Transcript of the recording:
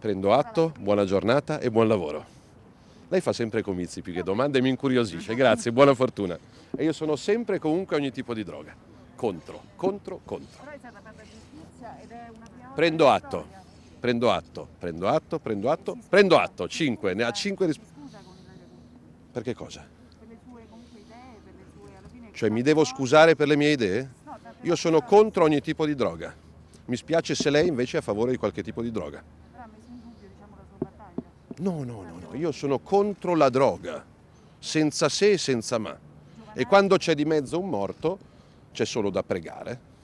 Prendo atto, buona giornata e buon lavoro. Lei fa sempre comizi più che domande e mi incuriosisce. Grazie, buona fortuna. E io sono sempre e comunque ogni tipo di droga. Contro, contro, contro. Prendo atto, prendo atto, prendo atto, prendo atto, prendo atto. Cinque, ne ha cinque risposte. Perché cosa? Cioè mi devo scusare per le mie idee? Io sono contro ogni tipo di droga. Mi spiace se lei invece è a favore di qualche tipo di droga no, no, no, no, io sono contro la droga, senza se e senza ma. E quando c'è di mezzo un morto, c'è solo da pregare.